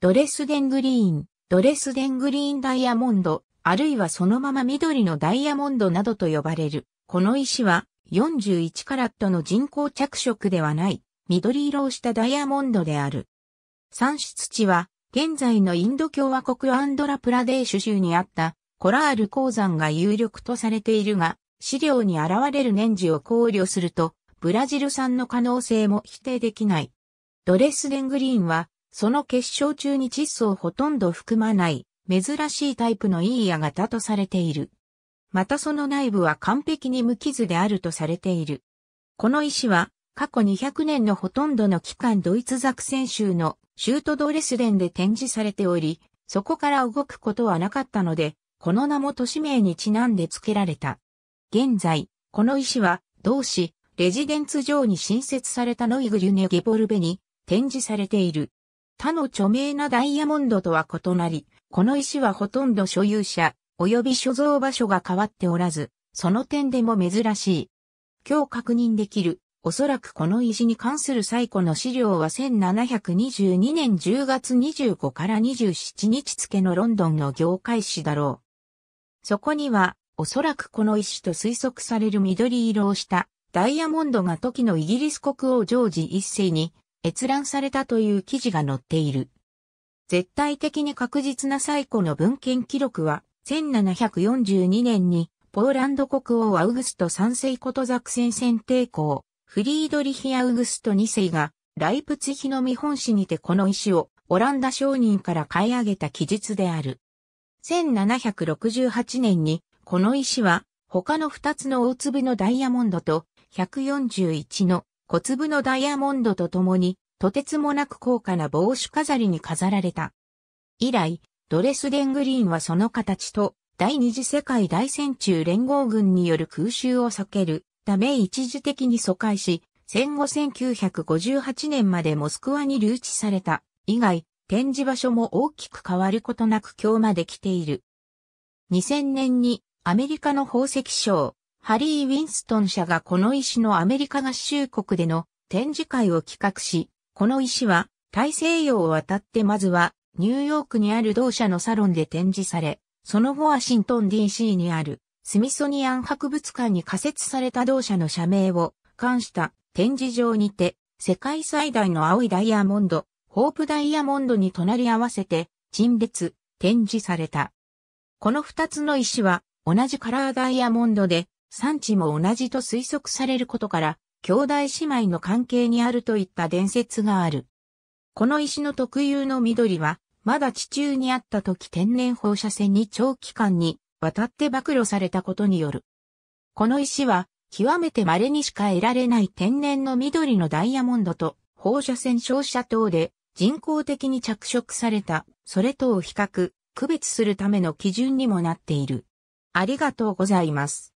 ドレスデングリーン、ドレスデングリーンダイヤモンド、あるいはそのまま緑のダイヤモンドなどと呼ばれる。この石は41カラットの人工着色ではない、緑色をしたダイヤモンドである。産出地は、現在のインド共和国アンドラプラデーシュ州にあったコラール鉱山が有力とされているが、資料に現れる年次を考慮すると、ブラジル産の可能性も否定できない。ドレスデングリーンはその結晶中に窒素をほとんど含まない、珍しいタイプのいいヤ型とされている。またその内部は完璧に無傷であるとされている。この石は、過去200年のほとんどの期間ドイツザクセン州のシュートドレスデンで展示されており、そこから動くことはなかったので、この名も都市名にちなんで付けられた。現在、この石は、同市、レジデンツ上に新設されたノイグリュネ・ゲボルベに展示されている。他の著名なダイヤモンドとは異なり、この石はほとんど所有者、及び所蔵場所が変わっておらず、その点でも珍しい。今日確認できる、おそらくこの石に関する最古の資料は1722年10月25から27日付のロンドンの業界誌だろう。そこには、おそらくこの石と推測される緑色をしたダイヤモンドが時のイギリス国王ジョージ一世に閲覧されたという記事が載っている。絶対的に確実な最古の文献記録は、1742年に、ポーランド国王アウグスト3世ことザクセン選帝公、フリードリヒ・アウグスト2世が、ライプツヒの見本市にてこの石を、オランダ商人から買い上げた記述である。1768年に、この石は、他の2つの大粒のダイヤモンドと、141の小粒のダイヤモンドと共に、とてつもなく高価な帽子飾りに飾られた。以来、ドレスデングリーンはその形と、第二次世界大戦中連合軍による空襲を避けるため一時的に疎開し、戦後1958年までモスクワに留置された。以外、展示場所も大きく変わることなく今日まで来ている。2000年にアメリカの宝石商、ハリー・ウィンストン社がこの石のアメリカ合衆国での展示会を企画し、この石は大西洋を渡ってまずはニューヨークにある同社のサロンで展示され、その後ワシントン DC にあるスミソニアン博物館に仮設された同社の社名を冠した展示場にて世界最大の青いダイヤモンド、ホープダイヤモンドに隣り合わせて陳列、展示された。この二つの石は同じカラーダイヤモンドで産地も同じと推測されることから、兄弟姉妹の関係にあるといった伝説がある。この石の特有の緑は、まだ地中にあった時天然放射線に長期間に渡って暴露されたことによる。この石は、極めて稀にしか得られない天然の緑のダイヤモンドと放射線照射等で人工的に着色された、それとを比較、区別するための基準にもなっている。ありがとうございます。